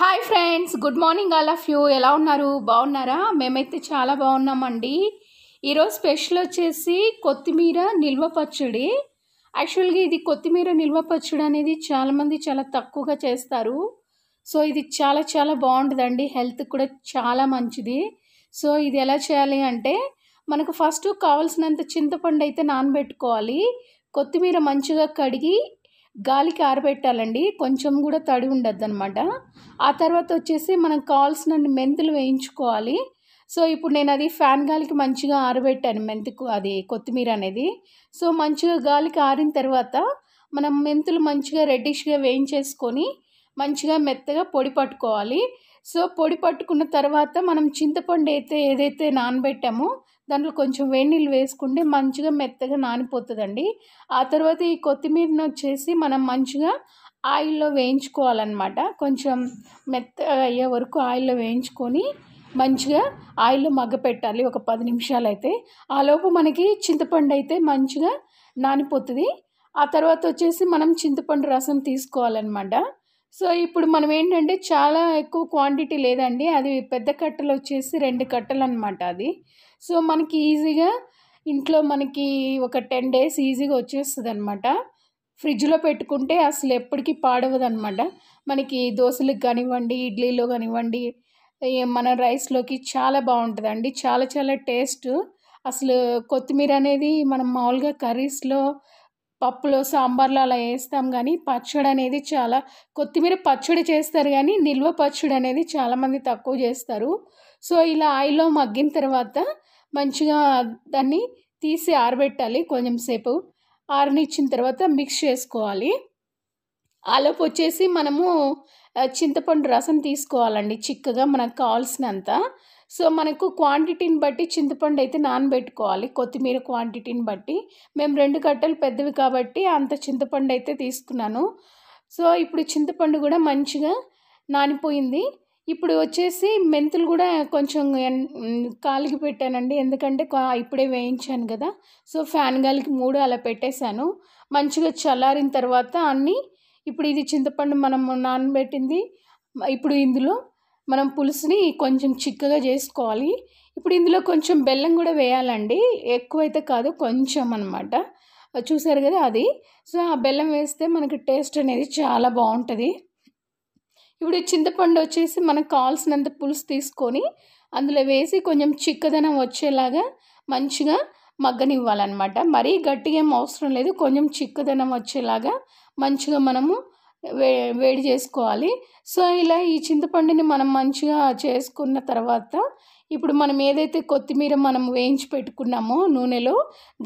hi friends good morning all of you ఎలా ఉన్నారు బాగున్నారా మేమైతే చాలా బాగున్నామండి ఈరోజు స్పెషల్ వచ్చేసి కొత్తిమీర నిల్వ పచ్చడి యాక్చువల్గా ఇది కొత్తిమీర నిల్వ పచ్చడి అనేది చాలామంది చాలా తక్కువగా చేస్తారు సో ఇది చాలా చాలా బాగుంటుందండి హెల్త్ కూడా చాలా మంచిది సో ఇది ఎలా చేయాలి అంటే మనకు ఫస్ట్ కావాల్సినంత చింతపండు అయితే నానబెట్టుకోవాలి కొత్తిమీర మంచిగా కడిగి గాలికి ఆరబెట్టాలండి కొంచెం కూడా తడి ఉండద్దు అనమాట ఆ తర్వాత వచ్చేసి మనం కావాల్సిన మెంతులు వేయించుకోవాలి సో ఇప్పుడు నేను అది ఫ్యాన్ గాలికి మంచిగా ఆరబెట్టాను మెంతుకు అది కొత్తిమీర అనేది సో మంచిగా గాలికి ఆరిన తర్వాత మనం మెంతులు మంచిగా రెడ్డిష్గా వేయించేసుకొని మంచిగా మెత్తగా పొడి పట్టుకోవాలి సో పొడి పట్టుకున్న తర్వాత మనం చింతపండు అయితే ఏదైతే నానబెట్టామో దాంట్లో కొంచెం వేడినీళ్ళు వేసుకుంటే మంచిగా మెత్తగా నానిపోతుందండి ఆ తర్వాత ఈ కొత్తిమీరను వచ్చేసి మనం మంచిగా ఆయిల్లో వేయించుకోవాలన్నమాట కొంచెం మెత్తగా అయ్యే వరకు ఆయిల్లో వేయించుకొని మంచిగా ఆయిల్లో మగ్గ పెట్టాలి ఒక పది నిమిషాలు అయితే ఆలోపు మనకి చింతపండు అయితే మంచిగా నానిపోతుంది ఆ తర్వాత వచ్చేసి మనం చింతపండు రసం తీసుకోవాలన్నమాట సో ఇప్పుడు మనం ఏంటంటే చాలా ఎక్కువ క్వాంటిటీ లేదండి అది పెద్ద కట్టలు వచ్చేసి రెండు కట్టలు అనమాట అది సో మనకి ఈజీగా ఇంట్లో మనకి ఒక టెన్ డేస్ ఈజీగా వచ్చేస్తుంది అనమాట ఫ్రిడ్జ్లో పెట్టుకుంటే అసలు ఎప్పటికీ పాడవదనమాట మనకి దోశలకు కానివ్వండి ఇడ్లీలో కానివ్వండి మన రైస్లోకి చాలా బాగుంటుందండి చాలా చాలా టేస్ట్ అసలు కొత్తిమీర అనేది మనం మామూలుగా కర్రీస్లో పప్పులో సాంబార్లో అలా వేస్తాం కానీ పచ్చడి అనేది చాలా కొత్తిమీర పచ్చడి చేస్తారు కానీ నిల్వ పచ్చడి అనేది చాలామంది తక్కువ చేస్తారు సో ఇలా ఆయిల్లో మగ్గిన తర్వాత మంచిగా దాన్ని తీసి ఆరబెట్టాలి కొంచెం సేపు ఆరనిచ్చిన తర్వాత మిక్స్ చేసుకోవాలి ఆలోపు వచ్చేసి మనము చింతపండు రసం తీసుకోవాలండి చిక్కగా మనకు కావాల్సినంత సో మనకు క్వాంటిటీని బట్టి చింతపండు అయితే నానబెట్టుకోవాలి కొత్తిమీర క్వాంటిటీని బట్టి మేము రెండు కట్టలు పెద్దవి కాబట్టి అంత చింతపండు అయితే తీసుకున్నాను సో ఇప్పుడు చింతపండు కూడా మంచిగా నానిపోయింది ఇప్పుడు వచ్చేసి మెంతులు కూడా కొంచెం కాలికి పెట్టానండి ఎందుకంటే ఇప్పుడే వేయించాను కదా సో ఫ్యాన్ గాలికి మూడు అలా పెట్టేశాను మంచిగా చల్లారిన తర్వాత అన్నీ ఇప్పుడు ఇది చింతపండు మనం నానబెట్టింది ఇప్పుడు ఇందులో మనం పులుసుని కొంచెం చిక్కగా చేసుకోవాలి ఇప్పుడు ఇందులో కొంచెం బెల్లం కూడా వేయాలండి ఎక్కువైతే కాదు కొంచెం అనమాట చూసారు కదా అది సో ఆ బెల్లం వేస్తే మనకి టేస్ట్ అనేది చాలా బాగుంటుంది ఇప్పుడు చింతపండు వచ్చేసి మనకు కావాల్సినంత పులుసు తీసుకొని అందులో వేసి కొంచెం చిక్కదనం వచ్చేలాగా మంచిగా మగ్గనివ్వాలన్నమాట మరీ గట్టిగా ఏం అవసరం లేదు కొంచెం చిక్కదనం వచ్చేలాగా మంచిగా మనము వే వేడి చేసుకోవాలి సో ఇలా ఈ చింతపండుని మనం మంచిగా చేసుకున్న తర్వాత ఇప్పుడు మనం ఏదైతే కొత్తిమీర మనం వేయించి పెట్టుకున్నామో నూనెలో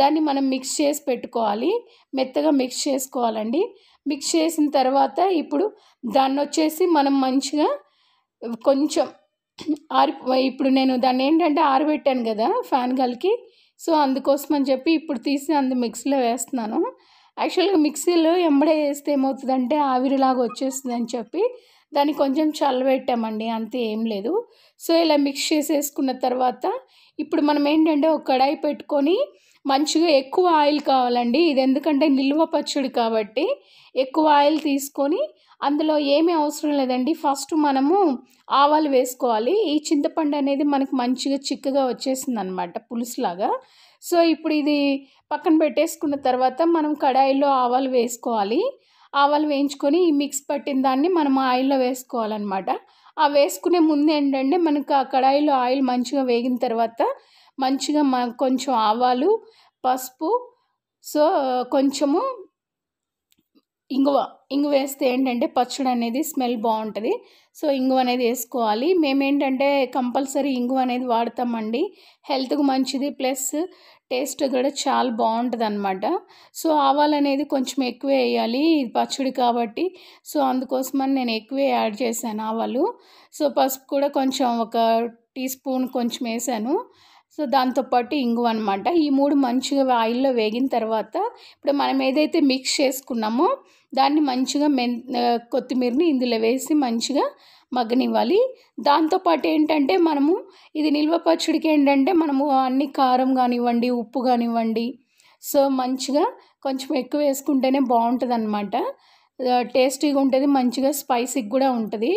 దాన్ని మనం మిక్స్ చేసి పెట్టుకోవాలి మెత్తగా మిక్స్ చేసుకోవాలండి మిక్స్ చేసిన తర్వాత ఇప్పుడు దాన్ని వచ్చేసి మనం మంచిగా కొంచెం ఆరి ఇప్పుడు నేను దాన్ని ఏంటంటే ఆరబెట్టాను కదా ఫ్యాన్ గల్కి సో అందుకోసం అని చెప్పి ఇప్పుడు తీసి అందు మిక్సీలో వేస్తున్నాను యాక్చువల్గా మిక్సీలో ఎంబడే వేస్తే ఏమవుతుందంటే ఆవిరిలాగా వచ్చేస్తుందని చెప్పి దాన్ని కొంచెం చల్లబెట్టామండి అంతే ఏం లేదు సో ఇలా మిక్స్ చేసేసుకున్న తర్వాత ఇప్పుడు మనం ఏంటంటే ఒక కడాయి పెట్టుకొని మంచిగా ఎక్కువ ఆయిల్ కావాలండి ఇది ఎందుకంటే నిల్వ పచ్చడి కాబట్టి ఎక్కువ ఆయిల్ తీసుకొని అందులో ఏమీ అవసరం లేదండి ఫస్ట్ మనము ఆవాలు వేసుకోవాలి ఈ చింతపండు అనేది మనకు మంచిగా చిక్కగా వచ్చేసింది అనమాట పులుసులాగా సో ఇప్పుడు ఇది పక్కన పెట్టేసుకున్న తర్వాత మనం కడాయిలో ఆవాలు వేసుకోవాలి ఆవాలు వేయించుకొని ఈ మిక్స్ పట్టిన దాన్ని మనం ఆయిల్లో వేసుకోవాలన్నమాట ఆ వేసుకునే ముందు ఏంటంటే మనకు ఆ కడాయిలో ఆయిల్ మంచిగా వేగిన తర్వాత మంచిగా కొంచెం ఆవాలు పసుపు సో కొంచెము ఇంగువ ఇంగువ వేస్తే ఏంటంటే పచ్చడి అనేది స్మెల్ బాగుంటుంది సో ఇంగువ అనేది వేసుకోవాలి మేమేంటంటే కంపల్సరీ ఇంగువ అనేది వాడతామండి హెల్త్కు మంచిది ప్లస్ టేస్ట్ కూడా చాలా బాగుంటుంది అనమాట సో ఆవాలు అనేది కొంచెం ఎక్కువే వేయాలి ఇది పచ్చడి కాబట్టి సో అందుకోసమని నేను ఎక్కువే యాడ్ చేశాను ఆవాలు సో పసుపు కూడా కొంచెం ఒక టీ స్పూన్ కొంచెం వేసాను సో దాంతోపాటు ఇంగువ అనమాట ఈ మూడు మంచిగా ఆయిల్లో వేగిన తర్వాత ఇప్పుడు మనం ఏదైతే మిక్స్ చేసుకున్నామో దాన్ని మంచిగా మెన్ కొత్తిమీరని ఇందులో వేసి మంచిగా మగ్గనివ్వాలి దాంతోపాటు ఏంటంటే మనము ఇది నిల్వ పచ్చడికి ఏంటంటే మనము అన్ని కారం కానివ్వండి ఉప్పు కానివ్వండి సో మంచిగా కొంచెం ఎక్కువ వేసుకుంటేనే బాగుంటుంది అనమాట టేస్టీగా ఉంటుంది మంచిగా స్పైసీగా కూడా ఉంటుంది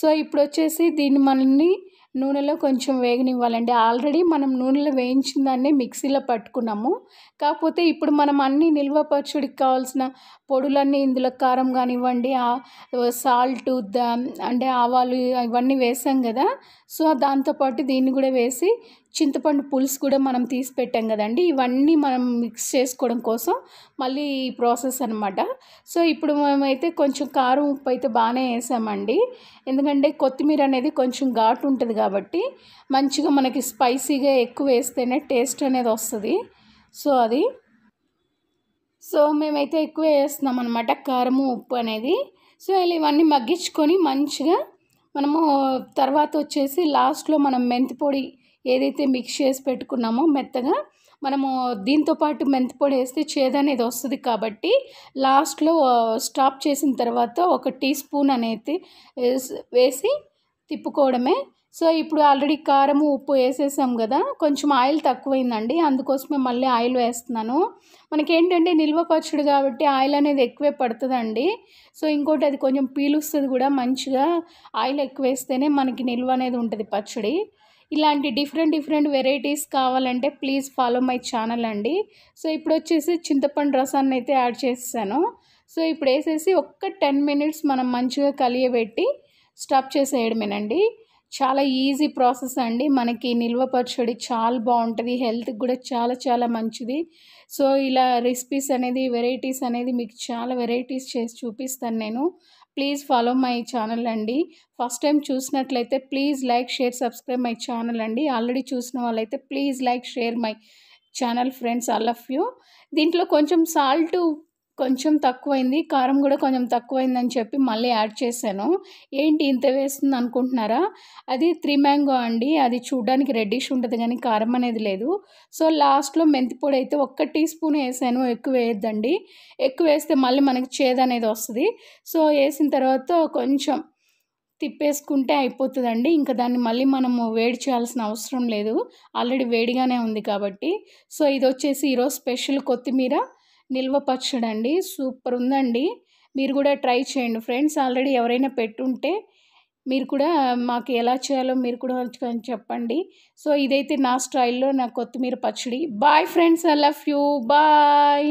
సో ఇప్పుడు వచ్చేసి దీన్ని మనల్ని నూనెలో కొంచెం వేగనివ్వాలండి ఆల్రెడీ మనం నూనెలో వేయించిన దాన్ని మిక్సీలో పట్టుకున్నాము కాకపోతే ఇప్పుడు మనం అన్ని నిల్వ పచ్చడికి కావాల్సిన పొడులన్నీ ఇందులో కారం కానివ్వండి సాల్ట్ అంటే ఆవాలు ఇవన్నీ వేసాం కదా సో దాంతోపాటు దీన్ని కూడా వేసి చింతపండు పులుసు కూడా మనం తీసి పెట్టాం కదండి ఇవన్నీ మనం మిక్స్ చేసుకోవడం కోసం మళ్ళీ ఈ ప్రాసెస్ అనమాట సో ఇప్పుడు మేమైతే కొంచెం కారం ఉప్పు అయితే బాగానే వేసామండి ఎందుకంటే కొత్తిమీర అనేది కొంచెం ఘాటు ఉంటుంది కాబట్టి మంచిగా మనకి స్పైసీగా ఎక్కువ వేస్తేనే టేస్ట్ అనేది వస్తుంది సో అది సో మేమైతే ఎక్కువ వేస్తున్నాం అనమాట కారము ఉప్పు అనేది సో ఇలా ఇవన్నీ మగ్గించుకొని మంచిగా మనము తర్వాత వచ్చేసి లాస్ట్లో మనం మెంతిపొడి ఏదైతే మిక్స్ చేసి పెట్టుకున్నామో మెత్తగా మనము దీంతో పాటు పొడి వేస్తే చేదనేది వస్తుంది కాబట్టి లాస్ట్లో స్టాప్ చేసిన తర్వాత ఒక టీ స్పూన్ అనేది వేసి తిప్పుకోవడమే సో ఇప్పుడు ఆల్రెడీ కారం ఉప్పు వేసేసాం కదా కొంచెం ఆయిల్ తక్కువైందండి అందుకోసమే మళ్ళీ ఆయిల్ వేస్తున్నాను మనకి ఏంటంటే నిల్వ పచ్చడి కాబట్టి ఆయిల్ అనేది ఎక్కువే పడుతుందండి సో ఇంకోటి అది కొంచెం పీలుస్తుంది కూడా మంచిగా ఆయిల్ ఎక్కువ వేస్తేనే మనకి నిల్వ అనేది ఉంటుంది పచ్చడి ఇలాంటి డిఫరెంట్ డిఫరెంట్ వెరైటీస్ కావాలంటే ప్లీజ్ ఫాలో మై ఛానల్ అండి సో ఇప్పుడు వచ్చేసి చింతపండు రసాన్ని అయితే యాడ్ చేసాను సో ఇప్పుడు వేసేసి ఒక్క టెన్ మినిట్స్ మనం మంచిగా కలియబెట్టి స్టఫ్ చేసేయడమేనండి చాలా ఈజీ ప్రాసెస్ అండి మనకి నిల్వ పరచడి చాలా బాగుంటుంది హెల్త్కి కూడా చాలా చాలా మంచిది సో ఇలా రెసిపీస్ అనేది వెరైటీస్ అనేది మీకు చాలా వెరైటీస్ చేసి చూపిస్తాను నేను ప్లీజ్ ఫాలో మై ఛానల్ అండి ఫస్ట్ టైం చూసినట్లయితే please like share subscribe my channel అండి ఆల్రెడీ చూసిన వాళ్ళైతే please like share my channel friends all of you దీంట్లో కొంచెం సాల్ట్ కొంచెం తక్కువైంది కారం కూడా కొంచెం తక్కువైందని చెప్పి మళ్ళీ యాడ్ చేశాను ఏంటి ఇంత వేస్తుంది అనుకుంటున్నారా అది త్రీ మ్యాంగో అండి అది చూడ్డానికి రెడ్డిష్ ఉంటుంది కానీ కారం అనేది లేదు సో లాస్ట్లో మెంతిపొడి అయితే ఒక్క టీ స్పూన్ వేసాను ఎక్కువ వేయద్దండి ఎక్కువ వేస్తే మళ్ళీ మనకి చేదు అనేది వస్తుంది సో వేసిన తర్వాత కొంచెం తిప్పేసుకుంటే అయిపోతుందండి ఇంకా దాన్ని మళ్ళీ మనము వేడి చేయాల్సిన అవసరం లేదు ఆల్రెడీ వేడిగానే ఉంది కాబట్టి సో ఇది వచ్చేసి ఈరోజు స్పెషల్ కొత్తిమీర నిల్వ పచ్చడండి సూపర్ ఉందండి మీరు కూడా ట్రై చేయండి ఫ్రెండ్స్ ఆల్రెడీ ఎవరైనా పెట్టుంటే మీరు కూడా మాకు ఎలా చేయాలో మీరు కూడా చెప్పండి సో ఇదైతే నా స్టైల్లో నా కొత్తిమీర పచ్చడి bye friends I love you bye